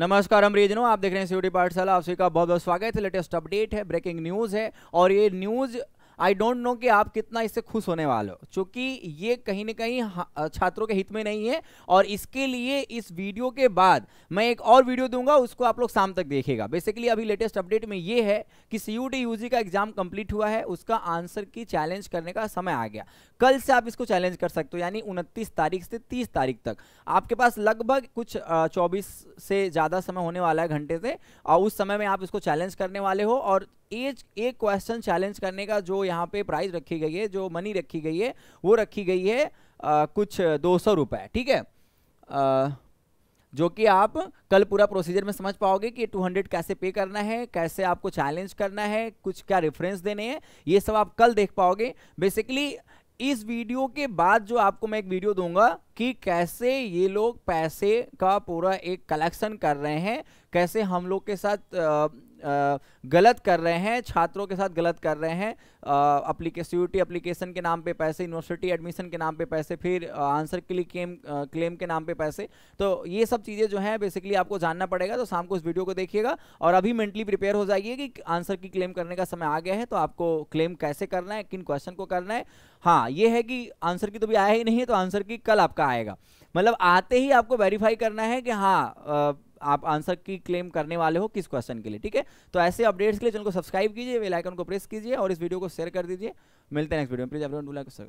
नमस्कार हम आप देख रहे हैं सीओडी पाठशाला आप सभी का बहुत बहुत स्वागत है लेटेस्ट अपडेट है ब्रेकिंग न्यूज़ है और ये न्यूज़ आई डोंट नो कि आप कितना इससे खुश होने वाले हो चूंकि ये कहीं ना कहीं छात्रों के हित में नहीं है और इसके लिए इस वीडियो के बाद मैं एक और वीडियो दूंगा उसको आप लोग शाम तक देखेगा बेसिकली अभी लेटेस्ट अपडेट में ये है कि सी यू का एग्जाम कंप्लीट हुआ है उसका आंसर की चैलेंज करने का समय आ गया कल से आप इसको चैलेंज कर सकते हो यानी उनतीस तारीख से तीस तारीख तक आपके पास लगभग कुछ चौबीस से ज़्यादा समय होने वाला है घंटे से और उस समय में आप इसको चैलेंज करने वाले हो और एज एक क्वेश्चन चैलेंज करने का जो यहाँ पे प्राइस रखी गई है जो मनी रखी गई है वो रखी गई है आ, कुछ दो सौ रुपये ठीक है आ, जो कि आप कल पूरा प्रोसीजर में समझ पाओगे कि 200 कैसे पे करना है कैसे आपको चैलेंज करना है कुछ क्या रेफरेंस देने हैं ये सब आप कल देख पाओगे बेसिकली इस वीडियो के बाद जो आपको मैं एक वीडियो दूंगा कि कैसे ये लोग पैसे का पूरा एक कलेक्शन कर रहे हैं कैसे हम लोग के साथ गलत कर रहे हैं छात्रों के साथ गलत कर रहे हैं अप्लीकेसिविटी अप्लीकेशन के नाम पे पैसे यूनिवर्सिटी एडमिशन के नाम पे पैसे फिर आंसर के लिए क्लेम क्लेम के नाम पे पैसे तो ये सब चीज़ें जो हैं बेसिकली आपको जानना पड़ेगा तो शाम को इस वीडियो को देखिएगा और अभी मेंटली प्रिपेयर हो जाइए कि आंसर की क्लेम करने का समय आ गया है तो आपको क्लेम कैसे करना है किन क्वेश्चन को करना है हाँ ये है कि आंसर की तो भी आया ही नहीं है तो आंसर की कल आपका आएगा मतलब आते ही आपको वेरीफाई करना है कि हाँ आप आंसर की क्लेम करने वाले हो किस क्वेश्चन के लिए ठीक है तो ऐसे अपडेट्स के लिए चैनल को सब्सक्राइब कीजिए वे लाइकन को प्रेस कीजिए और इस वीडियो को शेयर कर दीजिए मिलते हैं नेक्स्ट वीडियो में प्लीज आप लोग